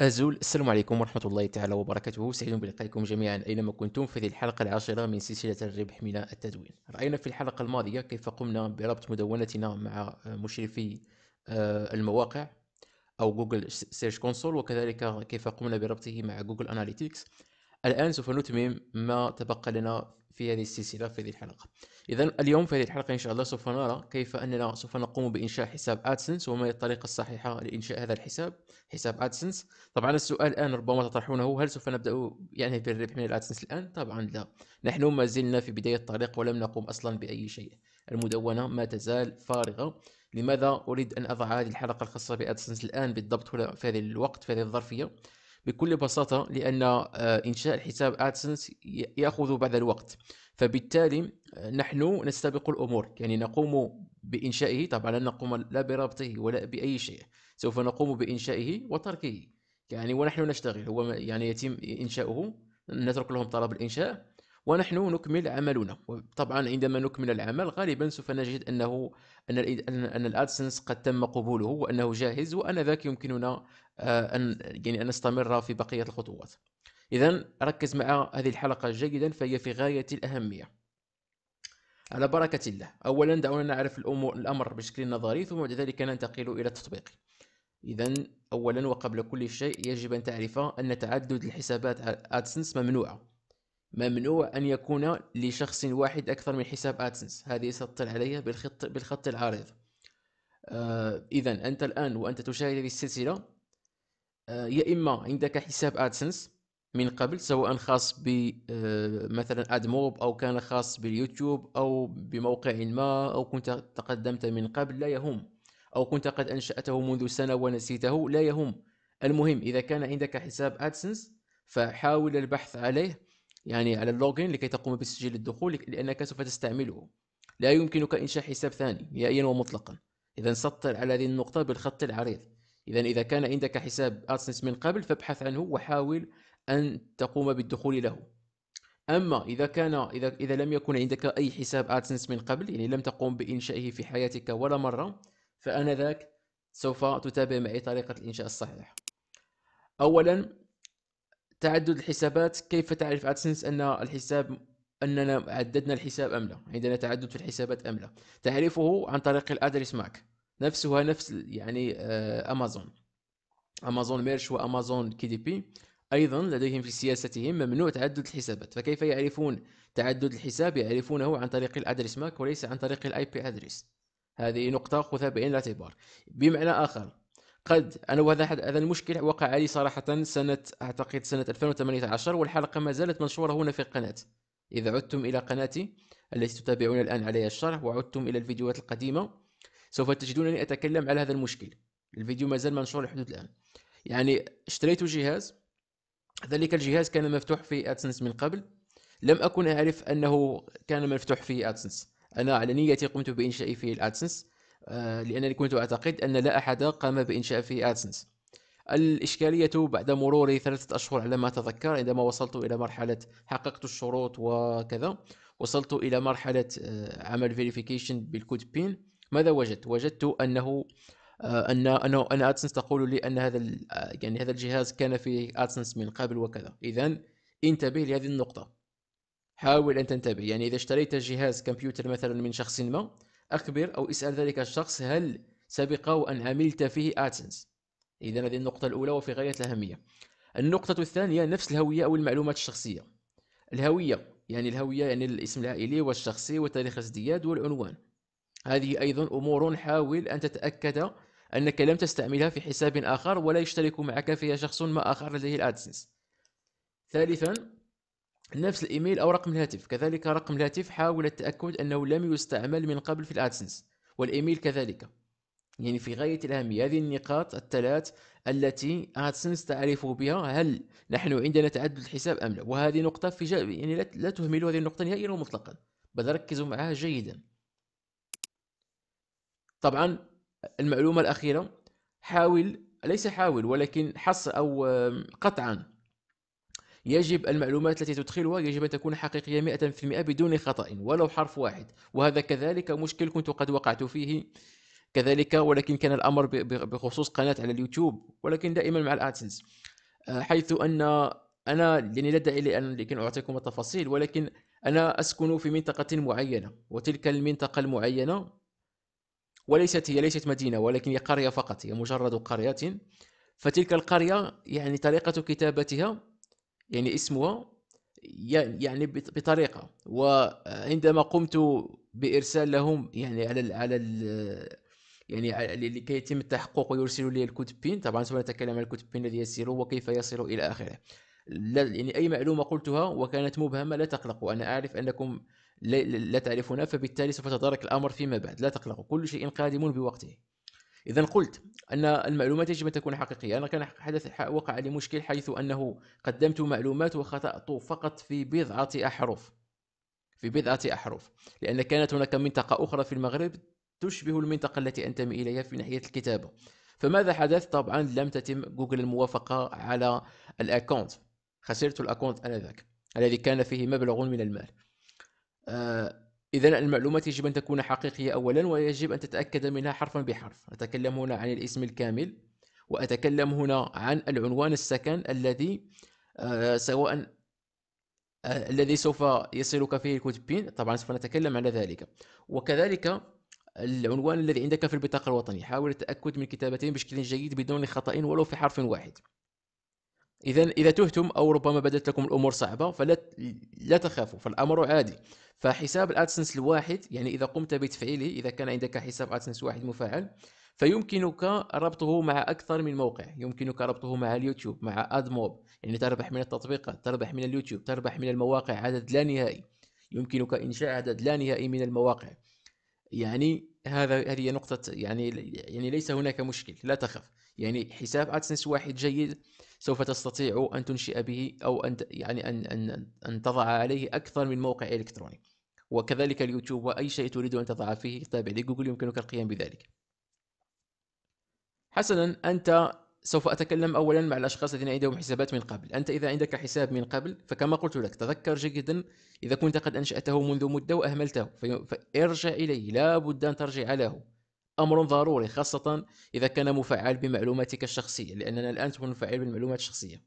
أزول السلام عليكم ورحمة الله تعالى وبركاته سعيد بلقائكم جميعا أينما كنتم في هذه الحلقة العاشرة من سلسلة الربح من التدوين رأينا في الحلقة الماضية كيف قمنا بربط مدونتنا مع مشرفي آه، المواقع أو جوجل سيرش كونسول وكذلك كيف قمنا بربطه مع جوجل أناليتكس الآن سوف نتمم ما تبقى لنا في هذه السلسلة في هذه الحلقة إذا اليوم في هذه الحلقة إن شاء الله سوف نرى كيف أننا سوف نقوم بإنشاء حساب أدسنس وما هي الطريقة الصحيحة لإنشاء هذا الحساب حساب أدسنس طبعا السؤال الآن ربما تطرحونه هل سوف نبدأ يعني بالربح من الأدسنس الآن طبعا لا نحن ما زلنا في بداية الطريق ولم نقوم أصلا بأي شيء المدونة ما تزال فارغة لماذا أريد أن أضع هذه الحلقة الخاصة بأدسنس الآن بالضبط هنا في هذا الوقت في هذه الظرفية بكل بساطة لأن آه، إنشاء الحساب أدسنس يأخذ بعض الوقت فبالتالي آه، نحن نستبق الأمور يعني نقوم بإنشائه طبعا لن نقوم لا بربطه ولا بأي شيء سوف نقوم بإنشائه وتركه يعني ونحن نشتغل هو يعني يتم إنشاؤه نترك لهم طلب الإنشاء ونحن نكمل عملنا طبعا عندما نكمل العمل غالبا سوف نجد أنه أن أن الأدسنس قد تم قبوله وأنه جاهز وأنذاك يمكننا آه، أن يعني أن نستمر في بقية الخطوات إذا ركز مع هذه الحلقة جيدا فهي في غاية الأهمية على بركة الله أولا دعونا نعرف الأمور الأمر بشكل نظري ثم بعد ذلك ننتقل إلى التطبيق إذا أولا وقبل كل شيء يجب أن تعرف أن تعدد الحسابات أدسنس ممنوعة ممنوع أن يكون لشخص واحد أكثر من حساب أدسنس هذه ستطل عليها بالخط, بالخط العريض آه إذا أنت الآن وأنت تشاهد هذه السلسلة آه يا إما عندك حساب أدسنس من قبل سواء خاص ب آه، مثلا ادموب او كان خاص باليوتيوب او بموقع ما او كنت تقدمت من قبل لا يهم او كنت قد انشاته منذ سنه ونسيته لا يهم المهم اذا كان عندك حساب ادسنس فحاول البحث عليه يعني على اللوغين لكي تقوم بتسجيل الدخول لأنك سوف تستعمله لا يمكنك إنشاء حساب ثاني نهائيا ومطلقا إذا سطر على هذه النقطة بالخط العريض إذا إذا كان عندك حساب أدسنس من قبل فابحث عنه وحاول أن تقوم بالدخول له أما إذا كان إذا إذا لم يكن عندك أي حساب أدسنس من قبل يعني لم تقوم بإنشائه في حياتك ولا مرة فأنا ذاك سوف تتابع معي طريقة الإنشاء الصحيحة أولا تعدد الحسابات كيف تعرف ادسنس ان الحساب اننا عددنا الحساب ام لا يعني عندنا تعدد في الحسابات ام لا تعرفه عن طريق الادرس ماك نفسها نفس يعني امازون امازون ميرش وامازون كي دي بي ايضا لديهم في سياستهم ممنوع تعدد الحسابات فكيف يعرفون تعدد الحساب يعرفونه عن طريق الادرس ماك وليس عن طريق الاي بي ادرس هذه نقطة خذها بعين الاعتبار بمعنى آخر قد انا وهذا هذا المشكل وقع لي صراحه سنه اعتقد سنه 2018 والحلقه ما زالت منشوره هنا في القناه اذا عدتم الى قناتي التي تتابعون الان عليها الشرح وعدتم الى الفيديوهات القديمه سوف تجدونني اتكلم على هذا المشكل الفيديو ما زال منشور لحدود الان يعني اشتريت جهاز ذلك الجهاز كان مفتوح في ادسنس من قبل لم اكن اعرف انه كان مفتوح في ادسنس انا على نيتي قمت بانشائه في الادسنس آه، لأنني كنت أعتقد أن لا أحد قام بإنشاء في أدسنس الإشكالية بعد مرور ثلاثة أشهر على ما أتذكر عندما وصلت إلى مرحلة حققت الشروط وكذا وصلت إلى مرحلة آه، عمل فيريفيكيشن بالكود بين ماذا وجدت؟ وجدت أنه آه، أن أنه أن أدسنس تقول لي أن هذا يعني هذا الجهاز كان فيه أدسنس من قبل وكذا إذا انتبه لهذه النقطة حاول أن تنتبه يعني إذا اشتريت جهاز كمبيوتر مثلا من شخص ما أخبر أو اسأل ذلك الشخص هل سبق وأن عملت فيه أدسنس إذا هذه النقطة الأولى وفي غاية الأهمية النقطة الثانية نفس الهوية أو المعلومات الشخصية الهوية يعني الهوية يعني الاسم العائلي والشخصي وتاريخ الازدياد والعنوان هذه أيضا أمور حاول أن تتأكد أنك لم تستعملها في حساب آخر ولا يشترك معك فيها شخص ما آخر لديه الأدسنس ثالثا نفس الإيميل أو رقم الهاتف كذلك رقم الهاتف حاول التأكد أنه لم يستعمل من قبل في الأدسنس والإيميل كذلك يعني في غاية الأهمية هذه النقاط الثلاث التي أدسنس تعرف بها هل نحن عندنا تعدد الحساب أم لا وهذه نقطة في جا... يعني لا تهملوا هذه النقطة نهائيا ومطلقا بل ركزوا معها جيدا طبعا المعلومة الأخيرة حاول ليس حاول ولكن حص أو قطعا يجب المعلومات التي تدخلها يجب أن تكون حقيقية 100% بدون خطأ ولو حرف واحد وهذا كذلك مشكل كنت قد وقعت فيه كذلك ولكن كان الأمر بخصوص قناة على اليوتيوب ولكن دائما مع الأدسنس آه، حيث أن أنا يعني لا داعي لأن لكن أعطيكم التفاصيل ولكن أنا أسكن في منطقة معينة وتلك المنطقة المعينة وليست هي ليست مدينة ولكن هي قرية فقط هي مجرد قرية فتلك القرية يعني طريقة كتابتها يعني اسمها يعني بطريقه وعندما قمت بارسال لهم يعني على الـ على الـ يعني لكي يتم التحقق ويرسلوا لي الكود بين طبعا سوف نتكلم عن الكود بين الذي يسير وكيف يصل الى اخره لا يعني اي معلومه قلتها وكانت مبهمه لا تقلقوا انا اعرف انكم لا تعرفونها فبالتالي سوف تدارك الامر فيما بعد لا تقلقوا كل شيء قادم بوقته إذا قلت أن المعلومات يجب أن تكون حقيقية أنا كان حدث وقع لي مشكل حيث أنه قدمت معلومات وخطأت فقط في بضعة أحرف في بضعة أحرف لأن كانت هناك منطقة أخرى في المغرب تشبه المنطقة التي أنتمي إليها في ناحية الكتابة فماذا حدث طبعا لم تتم جوجل الموافقة على الأكونت خسرت الأكونت آنذاك الذي كان فيه مبلغ من المال آه إذا المعلومات يجب أن تكون حقيقية أولا ويجب أن تتأكد منها حرفا بحرف أتكلم هنا عن الاسم الكامل وأتكلم هنا عن العنوان السكن الذي آه، سواء آه، الذي سوف يصلك فيه الكود بين طبعا سوف نتكلم على ذلك وكذلك العنوان الذي عندك في البطاقة الوطنية حاول التأكد من كتابته بشكل جيد بدون خطأ ولو في حرف واحد إذا إذا تهتم أو ربما بدت لكم الأمور صعبة فلا لا تخافوا فالأمر عادي فحساب الأدسنس الواحد يعني إذا قمت بتفعيله إذا كان عندك حساب أدسنس واحد مفعل فيمكنك ربطه مع أكثر من موقع يمكنك ربطه مع اليوتيوب مع أدموب يعني تربح من التطبيقات تربح من اليوتيوب تربح من المواقع عدد لا نهائي يمكنك إنشاء عدد لا نهائي من المواقع يعني هذا هذه نقطة يعني يعني ليس هناك مشكل لا تخف يعني حساب أدسنس واحد جيد سوف تستطيع أن تنشئ به أو أن يعني أن أن أن تضع عليه أكثر من موقع إلكتروني وكذلك اليوتيوب وأي شيء تريد أن تضع فيه تابع لجوجل يمكنك القيام بذلك حسنا أنت سوف أتكلم أولا مع الأشخاص الذين عندهم حسابات من قبل أنت إذا عندك حساب من قبل فكما قلت لك تذكر جيدا إذا كنت قد أنشأته منذ مدة وأهملته فارجع إليه لا بد أن ترجع له امر ضروري خاصه اذا كان مفعل بمعلوماتك الشخصيه لاننا الان تكون مفعل بالمعلومات الشخصيه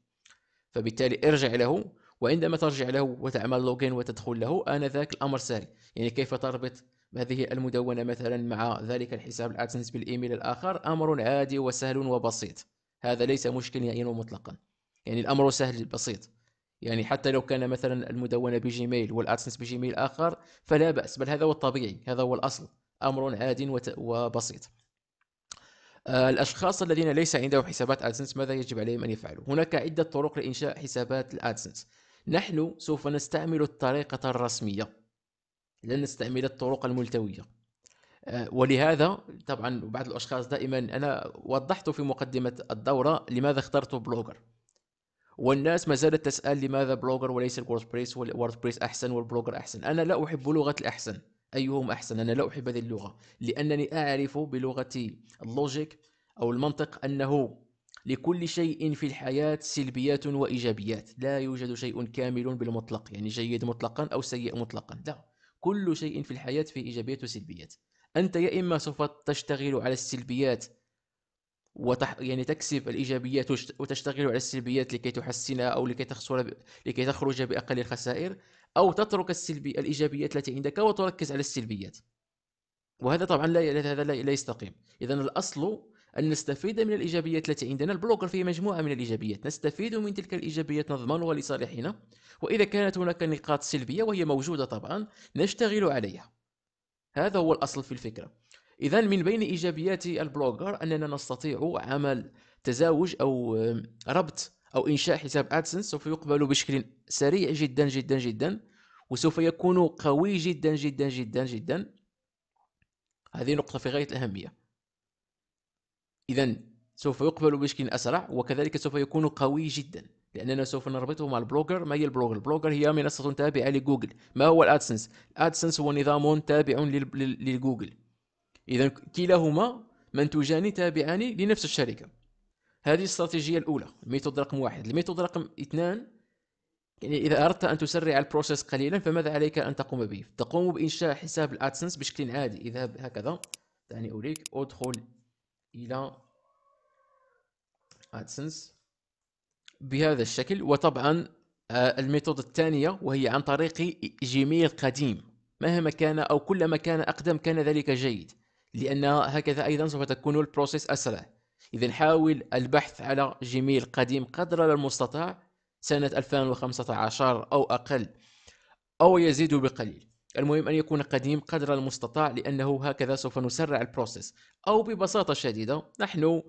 فبالتالي ارجع له وعندما ترجع له وتعمل لوجين وتدخل له آنذاك الأمر سهل يعني كيف تربط هذه المدونة مثلا مع ذلك الحساب الأدسنس بالإيميل الآخر أمر عادي وسهل وبسيط هذا ليس مشكل يعني مطلقا يعني الأمر سهل بسيط يعني حتى لو كان مثلا المدونة بجيميل والأدسنس بجيميل آخر فلا بأس بل هذا هو الطبيعي هذا هو الأصل امر عاد وبسيط آه، الاشخاص الذين ليس عندهم حسابات ادسنس ماذا يجب عليهم ان يفعلوا هناك عده طرق لانشاء حسابات الادسنس نحن سوف نستعمل الطريقه الرسميه لن نستعمل الطرق الملتويه آه، ولهذا طبعا بعض الاشخاص دائما انا وضحت في مقدمه الدوره لماذا اخترت بلوجر والناس ما زالت تسال لماذا بلوجر وليس الوردبريس والوردبريس احسن والبلوجر احسن انا لا احب لغه الاحسن أيهم أحسن أنا لا أحب هذه اللغة لأنني أعرف بلغة اللوجيك أو المنطق أنه لكل شيء في الحياة سلبيات وإيجابيات لا يوجد شيء كامل بالمطلق يعني جيد مطلقا أو سيء مطلقا لا كل شيء في الحياة فيه إيجابيات وسلبيات أنت يا إما سوف تشتغل على السلبيات وتح... يعني تكسب الايجابيات وتشتغل على السلبيات لكي تحسنها او لكي تخسر لكي تخرج باقل الخسائر أو تترك السلبي الإيجابيات التي عندك وتركز على السلبيات وهذا طبعا لا هذا لا يستقيم إذا الأصل أن نستفيد من الإيجابيات التي عندنا البلوجر فيه مجموعة من الإيجابيات نستفيد من تلك الإيجابيات نضمنها لصالحنا وإذا كانت هناك نقاط سلبية وهي موجودة طبعا نشتغل عليها هذا هو الأصل في الفكرة إذا من بين إيجابيات البلوجر أننا نستطيع عمل تزاوج أو ربط أو إنشاء حساب أدسنس سوف يقبل بشكل سريع جدا جدا جدا وسوف يكون قوي جدا جدا جدا جدا هذه نقطة في غاية الأهمية إذا سوف يقبل بشكل أسرع وكذلك سوف يكون قوي جدا لأننا سوف نربطه مع البلوجر ما هي البلوجر؟ البلوجر هي منصة تابعة لجوجل ما هو الأدسنس؟ الأدسنس هو نظام تابع للجوجل إذا كلاهما منتوجان تابعان لنفس الشركة هذه الاستراتيجيه الاولى الميثود رقم واحد الميثود رقم اثنان يعني اذا اردت ان تسرع البروسيس قليلا فماذا عليك ان تقوم به تقوم بانشاء حساب الادسنس بشكل عادي اذهب هكذا دعني اريك ادخل الى ادسنس بهذا الشكل وطبعا آه، الميثود الثانيه وهي عن طريق جيميل قديم مهما كان او كلما كان اقدم كان ذلك جيد لان هكذا ايضا سوف تكون البروسيس اسرع إذا حاول البحث على جيميل قديم قدر المستطاع سنة 2015 أو أقل أو يزيد بقليل المهم أن يكون قديم قدر المستطاع لأنه هكذا سوف نسرع البروسيس أو ببساطة شديدة نحن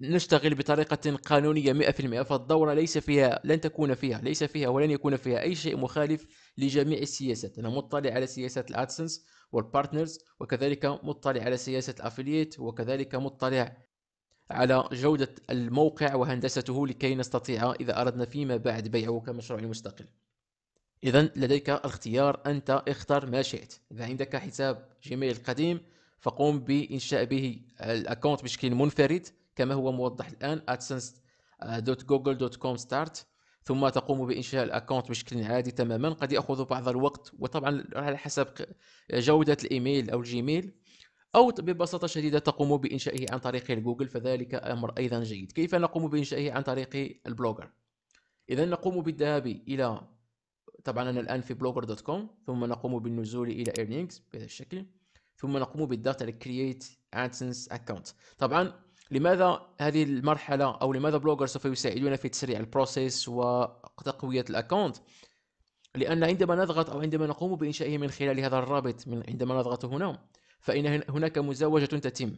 نشتغل بطريقة قانونية 100% فالدورة ليس فيها لن تكون فيها ليس فيها ولن يكون فيها أي شيء مخالف لجميع السياسات أنا مطلع على سياسة الأدسنس والبارتنرز وكذلك مطلع على سياسة الأفلييت وكذلك مطلع على جودة الموقع وهندسته لكي نستطيع إذا أردنا فيما بعد بيعه كمشروع مستقل إذا لديك الاختيار أنت اختر ما شئت إذا عندك حساب جيميل قديم فقم بإنشاء به الأكونت بشكل منفرد كما هو موضح الآن adsense.google.com start ثم تقوم بإنشاء الأكونت بشكل عادي تماما قد يأخذ بعض الوقت وطبعا على حسب جودة الإيميل أو الجيميل أو ببساطة شديدة تقوم بإنشائه عن طريق جوجل فذلك أمر أيضا جيد كيف نقوم بإنشائه عن طريق البلوجر إذا نقوم بالذهاب إلى طبعا أنا الآن في بلوجر دوت كوم ثم نقوم بالنزول إلى ايرنينجز بهذا الشكل ثم نقوم بالضغط على كرييت ادسنس اكونت طبعا لماذا هذه المرحلة أو لماذا بلوجر سوف يساعدون في تسريع البروسيس وتقوية الأكونت لأن عندما نضغط أو عندما نقوم بإنشائه من خلال هذا الرابط من عندما نضغط هنا فإن هناك مزاوجة تتم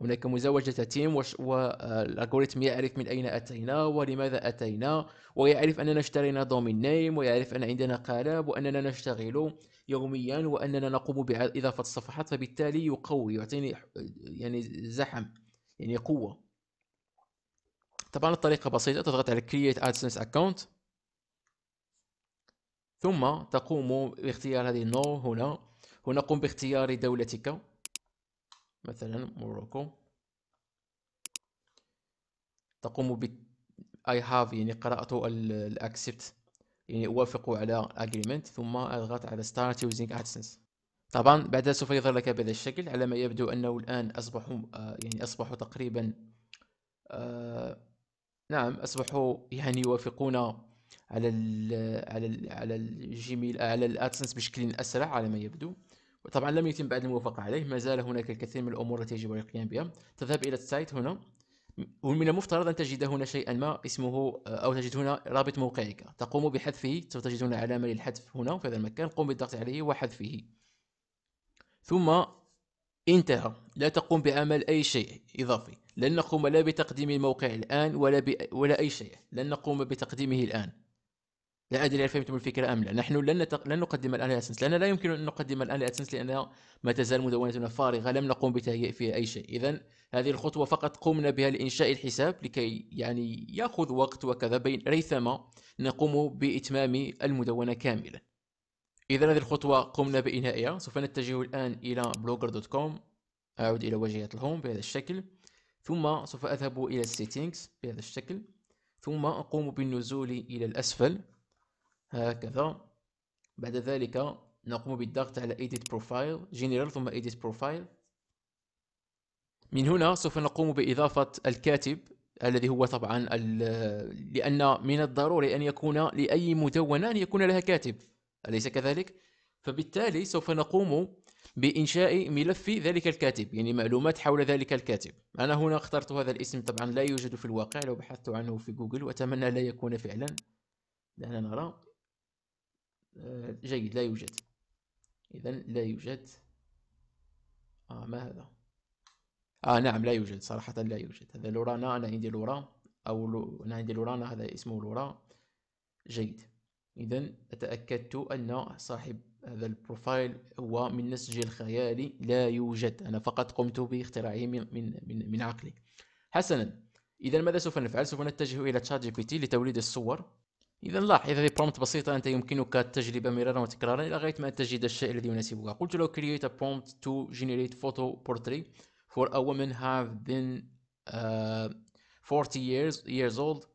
هناك مزاوجة تتم والألغوريتم آه، يعرف من أين أتينا ولماذا أتينا ويعرف أننا اشترينا دومين نيم ويعرف أن عندنا قالب وأننا نشتغل يوميا وأننا نقوم بإضافة الصفحات فبالتالي يقوي يعطيني يعني زحم يعني قوة طبعا الطريقة بسيطة تضغط على Create AdSense Account ثم تقوم باختيار هذه No هنا هنا قم باختيار دولتك مثلا موروكو تقوم ب I have يعني قراءة الأكسبت accept يعني أوافق على agreement ثم أضغط على start using AdSense طبعا بعدها سوف يظهر لك بهذا الشكل على ما يبدو أنه الآن أصبحوا آه، يعني أصبحوا تقريبا آه، نعم أصبحوا يعني يوافقون على الـ على الـ على الجيميل على الادسنس بشكل اسرع على ما يبدو وطبعا لم يتم بعد الموافقه عليه ما زال هناك الكثير من الامور التي يجب القيام بها تذهب الى السايت هنا ومن المفترض ان تجد هنا شيئا ما اسمه او تجد هنا رابط موقعك تقوم بحذفه سوف تجد هنا علامه للحذف هنا في هذا المكان قم بالضغط عليه وحذفه ثم انتهى لا تقوم بعمل أي شيء إضافي لن نقوم لا بتقديم الموقع الآن ولا, ب... ولا أي شيء لن نقوم بتقديمه الآن لا أدري هل فهمتم الفكرة أم لا نحن لن, نتق... لن نقدم الآن لأسنس لان لا يمكن أن نقدم الآن لأسنس لأن ما تزال مدونتنا فارغة لم نقم بتهيئ فيها أي شيء إذا هذه الخطوة فقط قمنا بها لإنشاء الحساب لكي يعني يأخذ وقت وكذا بين ريثما نقوم بإتمام المدونة كاملا إذا هذه الخطوة قمنا بإنهائها سوف نتجه الآن إلى بلوجر دوت كوم أعود إلى واجهة الهوم بهذا الشكل ثم سوف أذهب إلى السيتينجز بهذا الشكل ثم أقوم بالنزول إلى الأسفل هكذا بعد ذلك نقوم بالضغط على Edit Profile General ثم Edit Profile من هنا سوف نقوم بإضافة الكاتب الذي هو طبعا لأن من الضروري أن يكون لأي مدونة أن يكون لها كاتب أليس كذلك؟ فبالتالي سوف نقوم بإنشاء ملف ذلك الكاتب يعني معلومات حول ذلك الكاتب أنا هنا اخترت هذا الاسم طبعا لا يوجد في الواقع لو بحثت عنه في جوجل وأتمنى لا يكون فعلا دعنا نرى آه، جيد لا يوجد إذا لا يوجد آه ما هذا آه نعم لا يوجد صراحة لا يوجد هذا لورانا أنا عندي لورا أو لو... أنا عندي لورانا هذا اسمه لورا جيد إذا تأكدت أن صاحب هذا البروفايل هو من نسج الخيالي لا يوجد أنا فقط قمت باختراعه من من من, من عقلي حسنا إذا ماذا سوف نفعل؟ سوف نتجه إلى تشات جي بي تي لتوليد الصور إذا لاحظ هذه برومبت بسيطة أنت يمكنك التجربة مرارا وتكرارا إلى غاية ما تجد الشيء الذي يناسبك قلت له create a prompt to generate photo portrait for a woman have been uh, 40 years years old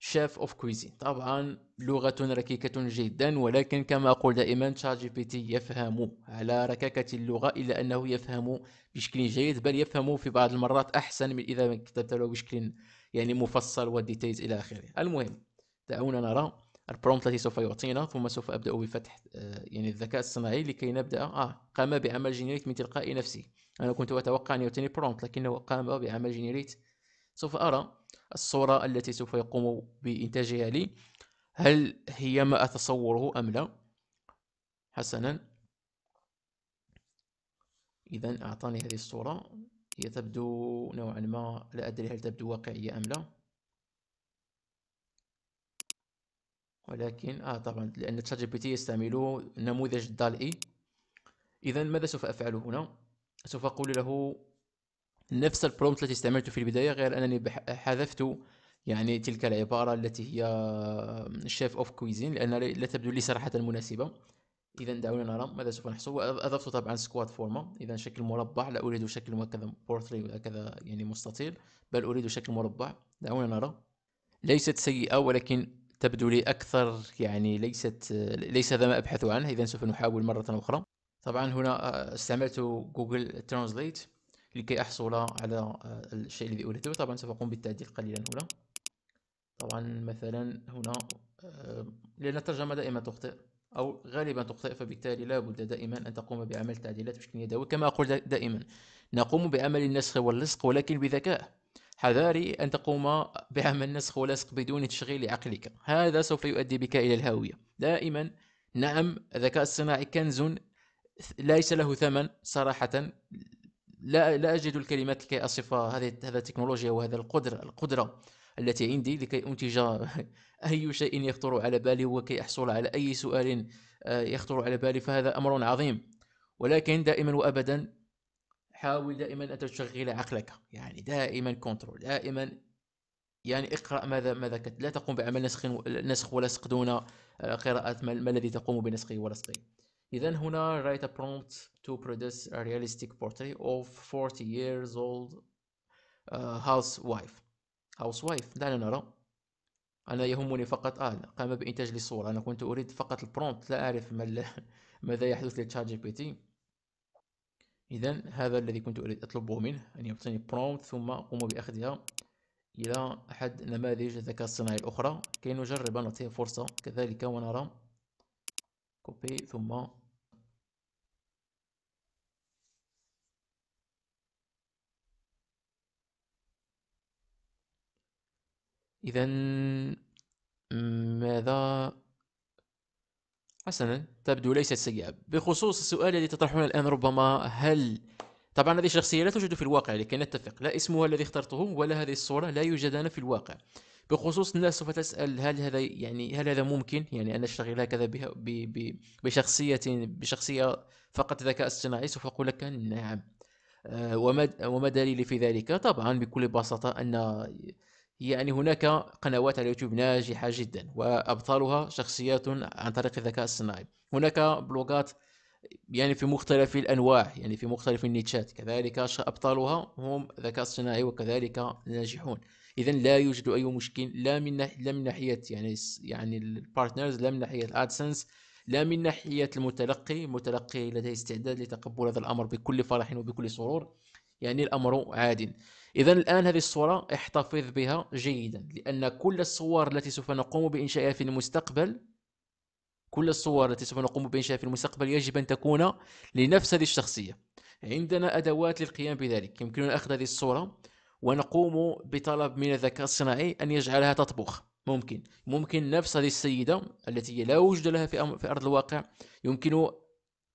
chef of cuisine طبعا لغة ركيكة جدا ولكن كما أقول دائما تشات جي بي تي يفهم على ركاكة اللغة إلا أنه يفهم بشكل جيد بل يفهم في بعض المرات أحسن من إذا كتبت له بشكل يعني مفصل وديتيلز إلى آخره المهم دعونا نرى البرومبت التي سوف يعطينا ثم سوف ابدا بفتح آه، يعني الذكاء الصناعي لكي نبدا اه قام بعمل جينيريت من تلقاء نفسه انا كنت اتوقع ان يعطيني برومبت لكنه قام بعمل جينيريت سوف ارى الصوره التي سوف يقوم بانتاجها لي هل هي ما اتصوره ام لا حسنا اذا اعطاني هذه الصوره هي تبدو نوعا ما لا ادري هل تبدو واقعيه ام لا ولكن اه طبعا لان تشات جي بي تي يستعمل نموذج الدال اي اذا ماذا سوف افعل هنا سوف اقول له نفس البرومبت التي استعملته في البدايه غير انني حذفت يعني تلك العباره التي هي شيف اوف كويزين لان لا تبدو لي صراحه مناسبه اذا دعونا نرى ماذا سوف نحصل اضفت طبعا سكواد فورما اذا شكل مربع لا اريد شكل هكذا بورتري هكذا يعني مستطيل بل اريد شكل مربع دعونا نرى ليست سيئه ولكن تبدو لي أكثر يعني ليست ليس هذا ما أبحث عنه إذا سوف نحاول مرة أخرى طبعا هنا آه، استعملت جوجل ترانسليت لكي أحصل على آه، الشيء الذي أريده طبعا سوف أقوم بالتعديل قليلا هنا طبعا مثلا هنا آه، لأن الترجمة دائما تخطئ أو غالبا تخطئ فبالتالي لا بد دائما أن تقوم بعمل تعديلات بشكل يدوي كما أقول دائما نقوم بعمل النسخ واللصق ولكن بذكاء حذاري أن تقوم بعمل نسخ ولصق بدون تشغيل عقلك هذا سوف يؤدي بك إلى الهاوية دائما نعم الذكاء الصناعي كنز ليس له ثمن صراحة لا لا أجد الكلمات لكي أصف هذه هذا التكنولوجيا وهذا القدرة القدرة التي عندي لكي أنتج أي شيء يخطر على بالي وكي أحصل على أي سؤال آه، يخطر على بالي فهذا أمر عظيم ولكن دائما وأبدا حاول دائما أن تشغل عقلك يعني دائما كنترول دائما يعني اقرأ ماذا ماذا كت... لا تقوم بعمل نسخ نسخ ولصق دون آه، قراءة ما الذي تقوم بنسخه ولصقه إذا هنا write a prompt to produce a realistic portrait of 40 years old uh, housewife housewife دعنا نرى أنا يهمني فقط آه قام بإنتاج لي صورة أنا كنت أريد فقط البرومبت لا أعرف ما ماذا يحدث لتشات جي بي تي إذا هذا الذي كنت أريد أطلبه منه أن يعطيني برومبت ثم أقوم بأخذها إلى أحد نماذج الذكاء الصناعي الأخرى كي نجرب نعطيه فرصة كذلك ونرى كوبي ثم إذا ماذا حسنا تبدو ليست سيئة بخصوص السؤال الذي تطرحونه الآن ربما هل طبعا هذه الشخصية لا توجد في الواقع لكي نتفق لا اسمها الذي اخترته ولا هذه الصورة لا يوجدان في الواقع بخصوص الناس سوف تسأل هل هذا يعني هل هذا ممكن يعني أن أشتغل هكذا بها بشخصية بشخصية فقط ذكاء اصطناعي سوف أقول لك نعم آه، وما وما دليلي في ذلك طبعا بكل بساطة أن يعني هناك قنوات على اليوتيوب ناجحة جدا وأبطالها شخصيات عن طريق الذكاء الصناعي هناك بلوجات يعني في مختلف الأنواع يعني في مختلف النيتشات كذلك أبطالها هم ذكاء صناعي وكذلك ناجحون إذا لا يوجد أي مشكل لا من ناحية لا من ناحية يعني يعني البارتنرز لا من ناحية الأدسنس لا من ناحية المتلقي المتلقي لديه استعداد لتقبل هذا الأمر بكل فرح وبكل سرور يعني الأمر عادل إذا الآن هذه الصورة احتفظ بها جيدا لأن كل الصور التي سوف نقوم بإنشائها في المستقبل كل الصور التي سوف نقوم بإنشائها في المستقبل يجب أن تكون لنفس هذه الشخصية عندنا أدوات للقيام بذلك يمكننا أخذ هذه الصورة ونقوم بطلب من الذكاء الصناعي أن يجعلها تطبخ ممكن ممكن نفس هذه السيدة التي لا وجود لها في في أرض الواقع يمكن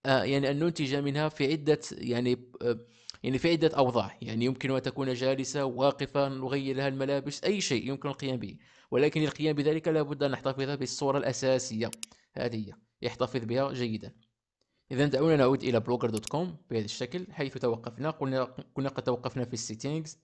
آه، يعني أن ننتج منها في عدة يعني آه، يعني في عدة أوضاع يعني يمكن أن تكون جالسة واقفة نغير لها الملابس أي شيء يمكن القيام به ولكن القيام بذلك لابد أن نحتفظ بالصورة الأساسية هذه هي يحتفظ بها جيدا إذا دعونا نعود إلى بلوجر دوت كوم بهذا الشكل حيث توقفنا قلنا كنا قد توقفنا في السيتينجز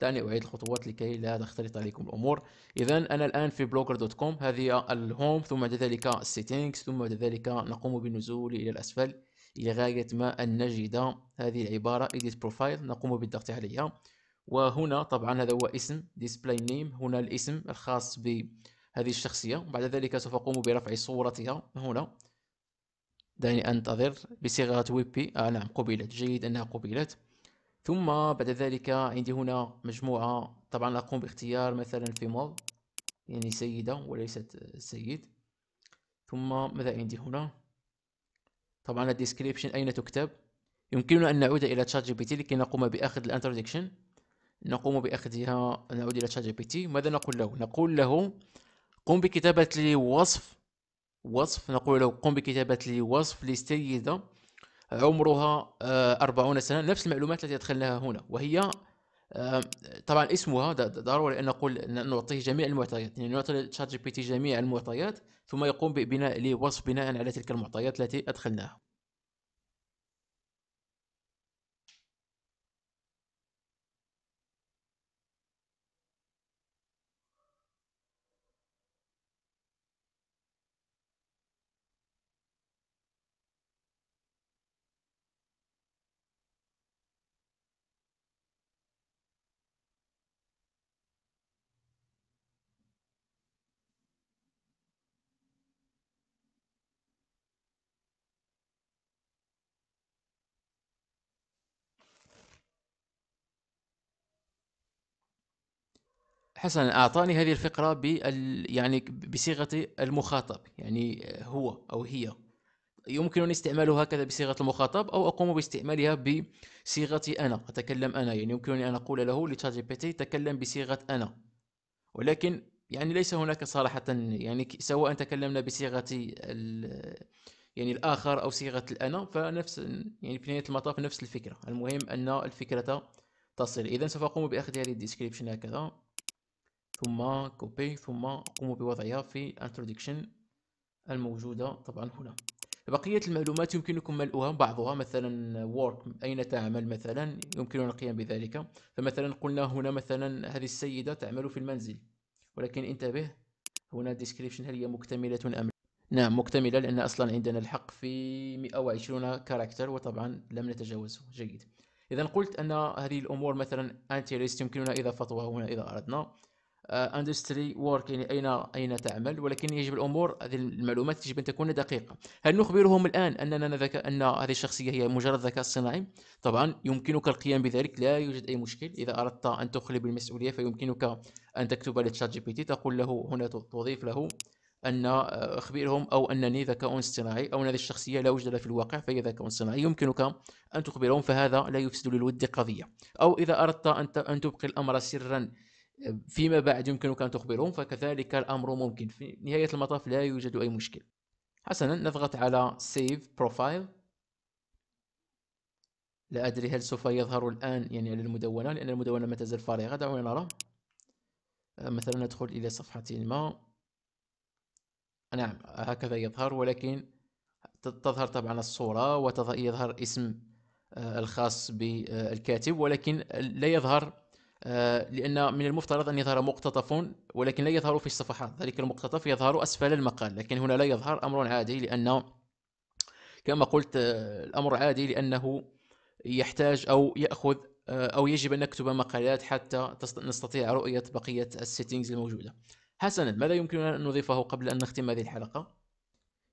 دعني أعيد الخطوات لكي لا تختلط عليكم الأمور إذا أنا الآن في بلوجر دوت كوم هذه الهوم ثم بعد ذلك السيتينجز ثم بعد ذلك نقوم بالنزول إلى الأسفل لغاية ما أن نجد هذه العبارة edit profile نقوم بالضغط عليها وهنا طبعا هذا هو اسم display name هنا الاسم الخاص بهذه الشخصية بعد ذلك سوف أقوم برفع صورتها هنا دعني أنتظر بصيغة ويبي آه نعم قبلت جيد أنها قبلت ثم بعد ذلك عندي هنا مجموعة طبعا أقوم باختيار مثلا في مول يعني سيدة وليست سيد ثم ماذا عندي هنا طبعا الديسكريبشن أين تكتب يمكننا أن نعود إلى تشات جي بي تي لكي نقوم بأخذ الانترودكشن نقوم بأخذها نعود إلى تشات جي بي تي ماذا نقول له نقول له قم بكتابة لي وصف وصف نقول له قم بكتابة لي وصف لسيدة عمرها آه، أربعون سنة نفس المعلومات التي أدخلناها هنا وهي آه، طبعا اسمها ضروري ان نقول نعطيه جميع المعطيات يعني نعطي تشات جي بي تي جميع المعطيات ثم يقوم ببناء لي وصف بناء على تلك المعطيات التي أدخلناها حسنا أعطاني هذه الفقرة بال يعني بصيغة المخاطب يعني هو أو هي يمكنني استعمالها هكذا بصيغة المخاطب أو أقوم باستعمالها بصيغة أنا أتكلم أنا يعني يمكنني أن أقول له لتشات جي بي تي تكلم بصيغة أنا ولكن يعني ليس هناك صراحة يعني سواء تكلمنا بصيغة يعني الآخر أو صيغة الأنا فنفس يعني في نهاية المطاف نفس الفكرة المهم أن الفكرة تصل إذا سوف أقوم بأخذ هذه الديسكريبشن هكذا ثم كوبي ثم أقوم بوضعها في introduction الموجودة طبعا هنا بقية المعلومات يمكنكم ملؤها بعضها مثلا وورك أين تعمل مثلا يمكننا القيام بذلك فمثلا قلنا هنا مثلا هذه السيدة تعمل في المنزل ولكن انتبه هنا ديسكريبشن هل هي مكتملة أم لا نعم مكتملة لأن أصلا عندنا الحق في 120 كاركتر وطبعا لم نتجاوزه جيد إذا قلت أن هذه الأمور مثلا ليست يمكننا إضافتها هنا إذا أردنا اندستري وورك يعني اين اين تعمل ولكن يجب الامور هذه المعلومات يجب ان تكون دقيقه هل نخبرهم الان اننا ان هذه الشخصيه هي مجرد ذكاء اصطناعي طبعا يمكنك القيام بذلك لا يوجد اي مشكل اذا اردت ان تخلي بالمسؤوليه فيمكنك ان تكتب لتشات جي بي تي تقول له هنا تضيف له ان آه، اخبرهم او انني ذكاء اصطناعي او ان هذه الشخصيه لا وجود لها في الواقع فهي ذكاء اصطناعي يمكنك ان تخبرهم فهذا لا يفسد للود قضيه او اذا اردت ان تبقي الامر سرا فيما بعد يمكنك أن تخبرهم فكذلك الأمر ممكن في نهاية المطاف لا يوجد أي مشكل حسنا نضغط على Save Profile لا أدري هل سوف يظهر الآن يعني على المدونة لأن المدونة ما تزال فارغة دعونا نرى آه، مثلا ندخل إلى صفحة ما نعم هكذا يظهر ولكن تظهر طبعا الصورة ويظهر اسم آه، الخاص بالكاتب ولكن لا يظهر آه، لأن من المفترض أن يظهر مقتطف ولكن لا يظهر في الصفحات ذلك المقتطف يظهر أسفل المقال لكن هنا لا يظهر أمر عادي لأن كما قلت آه، الأمر عادي لأنه يحتاج أو يأخذ آه، أو يجب أن نكتب مقالات حتى نستطيع رؤية بقية السيتنجز الموجودة حسنا ماذا يمكننا أن نضيفه قبل أن نختم هذه الحلقة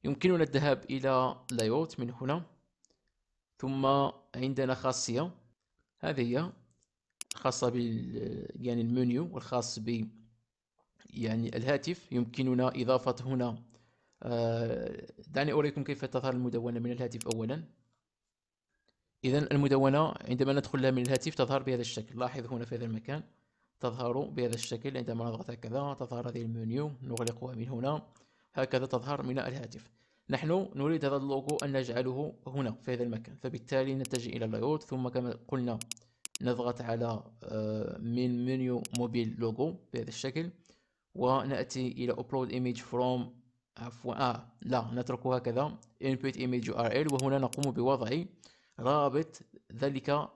يمكننا الذهاب إلى لايوت من هنا ثم عندنا خاصية هذه هي خاصة بال يعني المنيو والخاص ب يعني الهاتف يمكننا إضافة هنا آه، دعني أريكم كيف تظهر المدونة من الهاتف أولا إذا المدونة عندما ندخل لها من الهاتف تظهر بهذا الشكل لاحظ هنا في هذا المكان تظهر بهذا الشكل عندما نضغط هكذا تظهر هذه المنيو نغلقها من هنا هكذا تظهر من الهاتف نحن نريد هذا اللوغو أن نجعله هنا في هذا المكان فبالتالي نتجه إلى اللايوت ثم كما قلنا نضغط على من منيو موبيل لوجو بهذا الشكل ونأتي إلى ابلود ايميج فروم عفوا آه لا نتركها كذا يو ار ال وهنا نقوم بوضع رابط ذلك آه،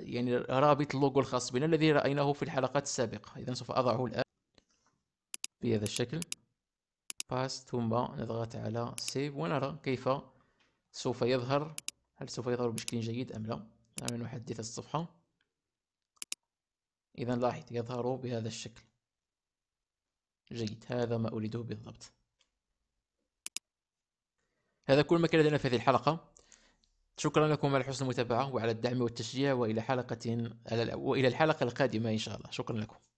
يعني رابط اللوجو الخاص بنا الذي رأيناه في الحلقات السابقة إذا سوف أضعه الآن بهذا الشكل باست ثم نضغط على سيف ونرى كيف سوف يظهر هل سوف يظهر بشكل جيد أم لا دعنا نحدث الصفحة إذا لاحظ يظهر بهذا الشكل جيد هذا ما أريده بالضبط هذا كل ما كان لدينا في هذه الحلقة شكرا لكم على حسن المتابعة وعلى الدعم والتشجيع وإلى حلقة وإلى الحلقة القادمة إن شاء الله شكرا لكم